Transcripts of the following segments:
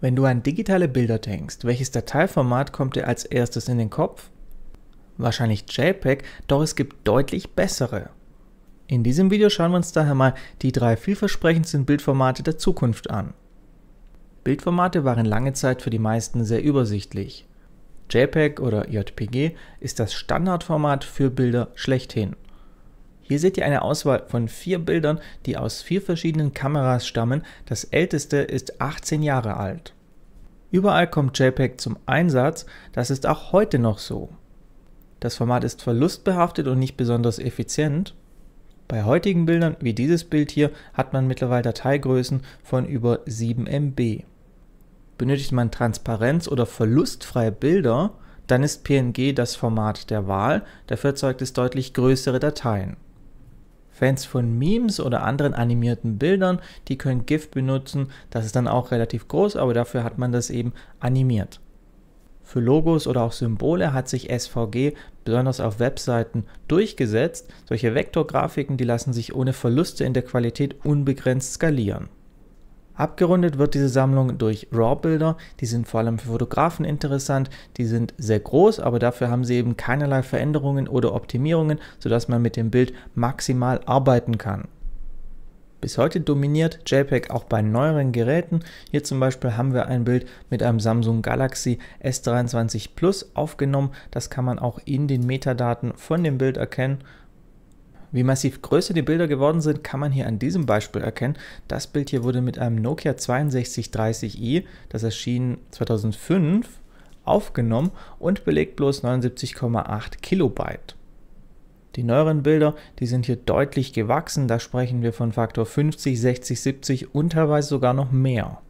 Wenn du an digitale Bilder denkst, welches Dateiformat kommt dir als erstes in den Kopf? Wahrscheinlich JPEG, doch es gibt deutlich bessere. In diesem Video schauen wir uns daher mal die drei vielversprechendsten Bildformate der Zukunft an. Bildformate waren lange Zeit für die meisten sehr übersichtlich. JPEG oder JPG ist das Standardformat für Bilder schlechthin. Hier seht ihr eine Auswahl von vier Bildern, die aus vier verschiedenen Kameras stammen. Das älteste ist 18 Jahre alt. Überall kommt JPEG zum Einsatz, das ist auch heute noch so. Das Format ist verlustbehaftet und nicht besonders effizient. Bei heutigen Bildern, wie dieses Bild hier, hat man mittlerweile Dateigrößen von über 7 MB. Benötigt man Transparenz oder verlustfreie Bilder, dann ist PNG das Format der Wahl, dafür erzeugt es deutlich größere Dateien. Fans von Memes oder anderen animierten Bildern, die können GIF benutzen. Das ist dann auch relativ groß, aber dafür hat man das eben animiert. Für Logos oder auch Symbole hat sich SVG besonders auf Webseiten durchgesetzt. Solche Vektorgrafiken, die lassen sich ohne Verluste in der Qualität unbegrenzt skalieren. Abgerundet wird diese Sammlung durch RAW-Bilder. Die sind vor allem für Fotografen interessant. Die sind sehr groß, aber dafür haben sie eben keinerlei Veränderungen oder Optimierungen, sodass man mit dem Bild maximal arbeiten kann. Bis heute dominiert JPEG auch bei neueren Geräten. Hier zum Beispiel haben wir ein Bild mit einem Samsung Galaxy S23 Plus aufgenommen. Das kann man auch in den Metadaten von dem Bild erkennen wie massiv größer die Bilder geworden sind, kann man hier an diesem Beispiel erkennen. Das Bild hier wurde mit einem Nokia 6230i, das erschien 2005, aufgenommen und belegt bloß 79,8 Kilobyte. Die neueren Bilder, die sind hier deutlich gewachsen, da sprechen wir von Faktor 50, 60, 70 und teilweise sogar noch mehr.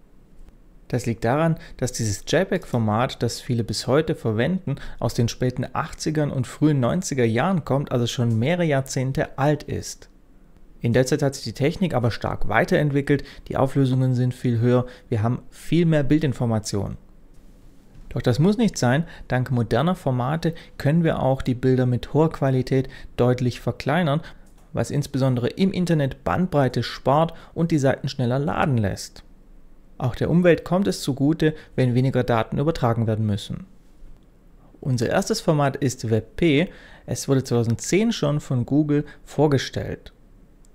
Das liegt daran, dass dieses JPEG-Format, das viele bis heute verwenden, aus den späten 80ern und frühen 90er Jahren kommt, also schon mehrere Jahrzehnte alt ist. In der Zeit hat sich die Technik aber stark weiterentwickelt, die Auflösungen sind viel höher, wir haben viel mehr Bildinformationen. Doch das muss nicht sein, dank moderner Formate können wir auch die Bilder mit hoher Qualität deutlich verkleinern, was insbesondere im Internet Bandbreite spart und die Seiten schneller laden lässt. Auch der Umwelt kommt es zugute, wenn weniger Daten übertragen werden müssen. Unser erstes Format ist WebP. Es wurde 2010 schon von Google vorgestellt.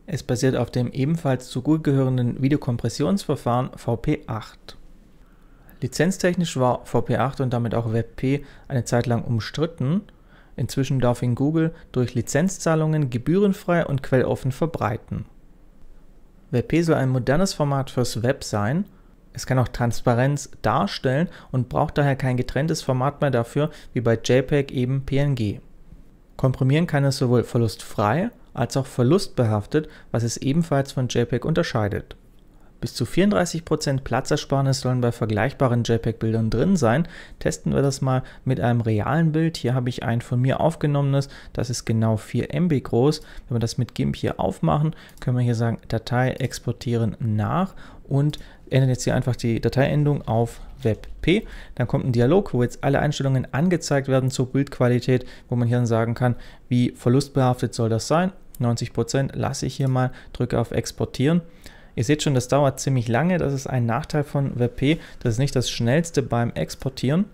Es basiert auf dem ebenfalls zu Google gehörenden Videokompressionsverfahren VP8. Lizenztechnisch war VP8 und damit auch WebP eine Zeit lang umstritten. Inzwischen darf ihn Google durch Lizenzzahlungen gebührenfrei und quelloffen verbreiten. WebP soll ein modernes Format fürs Web sein es kann auch Transparenz darstellen und braucht daher kein getrenntes Format mehr dafür, wie bei JPEG eben PNG. Komprimieren kann es sowohl verlustfrei als auch verlustbehaftet, was es ebenfalls von JPEG unterscheidet. Bis zu 34% Platzersparnis sollen bei vergleichbaren JPEG-Bildern drin sein. Testen wir das mal mit einem realen Bild. Hier habe ich ein von mir aufgenommenes, das ist genau 4 MB groß. Wenn wir das mit GIMP hier aufmachen, können wir hier sagen Datei exportieren nach und ändern jetzt hier einfach die Dateiendung auf WebP. Dann kommt ein Dialog, wo jetzt alle Einstellungen angezeigt werden zur Bildqualität, wo man hier dann sagen kann, wie verlustbehaftet soll das sein. 90% lasse ich hier mal, drücke auf Exportieren Ihr seht schon, das dauert ziemlich lange. Das ist ein Nachteil von WebP. Das ist nicht das schnellste beim Exportieren.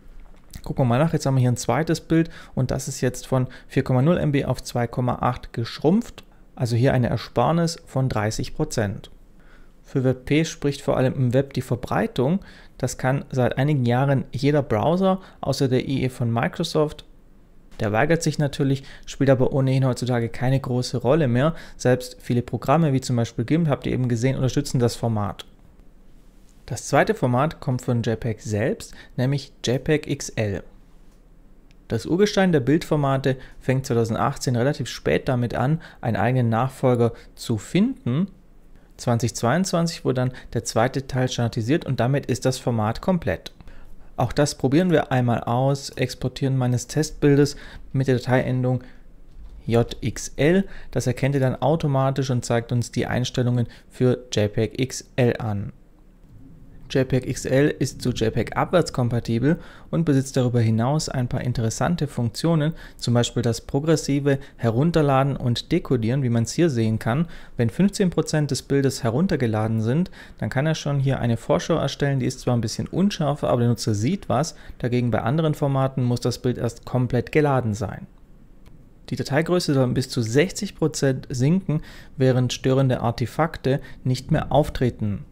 Gucken wir mal nach, jetzt haben wir hier ein zweites Bild und das ist jetzt von 4,0 MB auf 2,8 geschrumpft, also hier eine Ersparnis von 30 Prozent. Für WebP spricht vor allem im Web die Verbreitung. Das kann seit einigen Jahren jeder Browser außer der IE von Microsoft der weigert sich natürlich, spielt aber ohnehin heutzutage keine große Rolle mehr. Selbst viele Programme wie zum Beispiel GIMP, habt ihr eben gesehen, unterstützen das Format. Das zweite Format kommt von JPEG selbst, nämlich JPEG XL. Das Urgestein der Bildformate fängt 2018 relativ spät damit an, einen eigenen Nachfolger zu finden. 2022 wurde dann der zweite Teil standardisiert und damit ist das Format komplett. Auch das probieren wir einmal aus. Exportieren meines Testbildes mit der Dateiendung JXL. Das erkennt ihr dann automatisch und zeigt uns die Einstellungen für JPEG XL an. JPEG XL ist zu JPEG abwärtskompatibel und besitzt darüber hinaus ein paar interessante Funktionen, zum Beispiel das progressive Herunterladen und Dekodieren, wie man es hier sehen kann. Wenn 15% des Bildes heruntergeladen sind, dann kann er schon hier eine Vorschau erstellen, die ist zwar ein bisschen unscharfer, aber der Nutzer sieht was, dagegen bei anderen Formaten muss das Bild erst komplett geladen sein. Die Dateigröße soll bis zu 60% sinken, während störende Artefakte nicht mehr auftreten.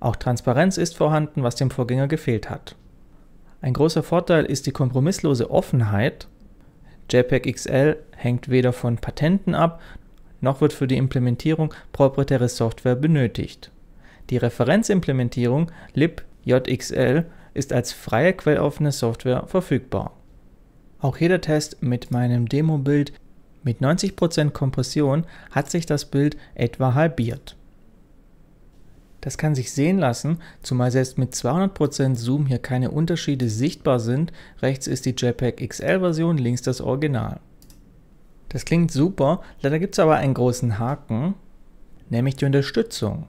Auch Transparenz ist vorhanden, was dem Vorgänger gefehlt hat. Ein großer Vorteil ist die kompromisslose Offenheit. JPEG XL hängt weder von Patenten ab, noch wird für die Implementierung proprietäre Software benötigt. Die Referenzimplementierung libjxl ist als freie quelloffene Software verfügbar. Auch jeder Test mit meinem Demo-Bild mit 90% Kompression hat sich das Bild etwa halbiert. Das kann sich sehen lassen, zumal selbst mit 200% Zoom hier keine Unterschiede sichtbar sind. Rechts ist die JPEG XL Version, links das Original. Das klingt super, leider gibt es aber einen großen Haken, nämlich die Unterstützung.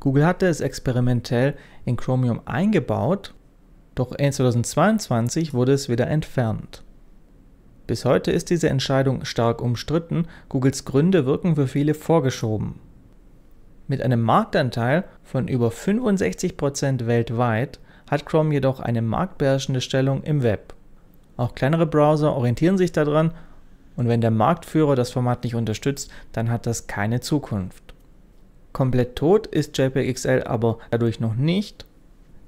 Google hatte es experimentell in Chromium eingebaut, doch in 2022 wurde es wieder entfernt. Bis heute ist diese Entscheidung stark umstritten, Googles Gründe wirken für viele vorgeschoben. Mit einem Marktanteil von über 65% weltweit hat Chrome jedoch eine marktbeherrschende Stellung im Web. Auch kleinere Browser orientieren sich daran und wenn der Marktführer das Format nicht unterstützt, dann hat das keine Zukunft. Komplett tot ist JPEG XL aber dadurch noch nicht.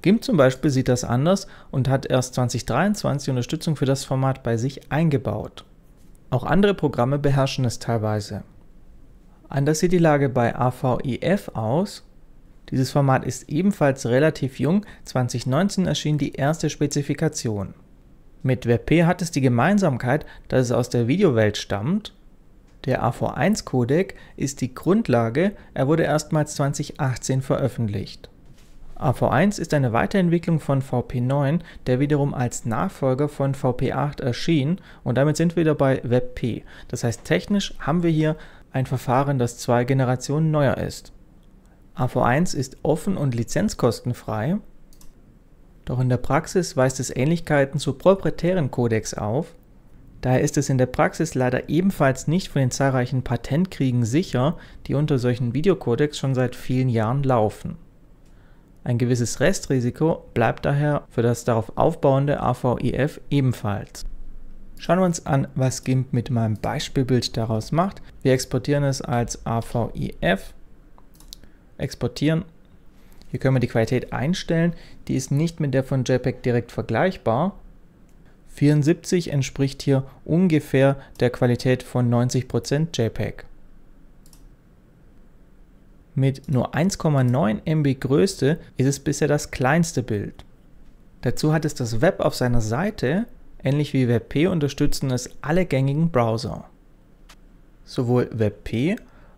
GIMP zum Beispiel sieht das anders und hat erst 2023 Unterstützung für das Format bei sich eingebaut. Auch andere Programme beherrschen es teilweise. Anders sieht die Lage bei AVIF aus. Dieses Format ist ebenfalls relativ jung, 2019 erschien die erste Spezifikation. Mit WebP hat es die Gemeinsamkeit, dass es aus der Videowelt stammt. Der AV1-Codec ist die Grundlage, er wurde erstmals 2018 veröffentlicht. AV1 ist eine Weiterentwicklung von VP9, der wiederum als Nachfolger von VP8 erschien und damit sind wir wieder bei WebP. Das heißt, technisch haben wir hier ein Verfahren, das zwei Generationen neuer ist. AV1 ist offen und lizenzkostenfrei, doch in der Praxis weist es Ähnlichkeiten zu proprietären Codecs auf, daher ist es in der Praxis leider ebenfalls nicht von den zahlreichen Patentkriegen sicher, die unter solchen Videocodecs schon seit vielen Jahren laufen. Ein gewisses Restrisiko bleibt daher für das darauf aufbauende AVIF ebenfalls. Schauen wir uns an, was GIMP mit meinem Beispielbild daraus macht. Wir exportieren es als AVIF, exportieren. Hier können wir die Qualität einstellen, die ist nicht mit der von JPEG direkt vergleichbar. 74 entspricht hier ungefähr der Qualität von 90% JPEG. Mit nur 1,9 MB Größe ist es bisher das kleinste Bild. Dazu hat es das Web auf seiner Seite, Ähnlich wie WebP unterstützen es alle gängigen Browser. Sowohl WebP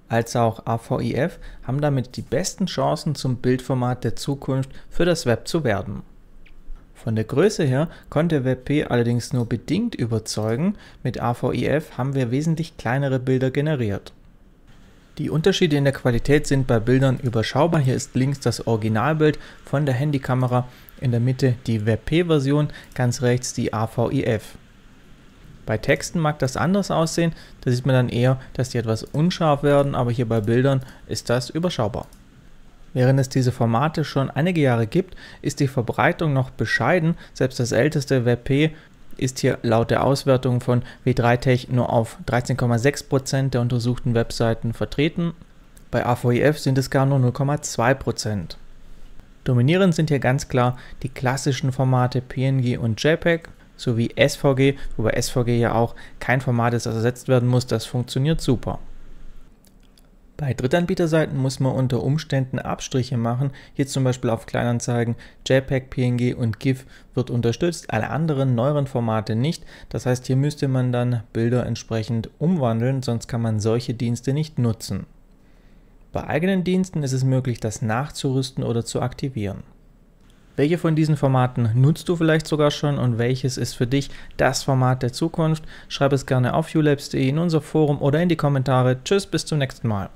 als auch AVIF haben damit die besten Chancen zum Bildformat der Zukunft für das Web zu werden. Von der Größe her konnte WebP allerdings nur bedingt überzeugen, mit AVIF haben wir wesentlich kleinere Bilder generiert. Die Unterschiede in der Qualität sind bei Bildern überschaubar. Hier ist links das Originalbild von der Handykamera in der Mitte die WebP-Version, ganz rechts die AVIF. Bei Texten mag das anders aussehen, da sieht man dann eher, dass die etwas unscharf werden, aber hier bei Bildern ist das überschaubar. Während es diese Formate schon einige Jahre gibt, ist die Verbreitung noch bescheiden, selbst das älteste WebP ist hier laut der Auswertung von W3Tech nur auf 13,6% der untersuchten Webseiten vertreten, bei AVIF sind es gar nur 0,2%. Dominierend sind hier ganz klar die klassischen Formate PNG und JPEG sowie SVG, wobei SVG ja auch kein Format ist, das ersetzt werden muss, das funktioniert super. Bei Drittanbieterseiten muss man unter Umständen Abstriche machen. Hier zum Beispiel auf Kleinanzeigen JPEG, PNG und GIF wird unterstützt, alle anderen neueren Formate nicht. Das heißt, hier müsste man dann Bilder entsprechend umwandeln, sonst kann man solche Dienste nicht nutzen. Bei eigenen Diensten ist es möglich, das nachzurüsten oder zu aktivieren. Welche von diesen Formaten nutzt du vielleicht sogar schon und welches ist für dich das Format der Zukunft? Schreib es gerne auf ulabs.de in unser Forum oder in die Kommentare. Tschüss, bis zum nächsten Mal.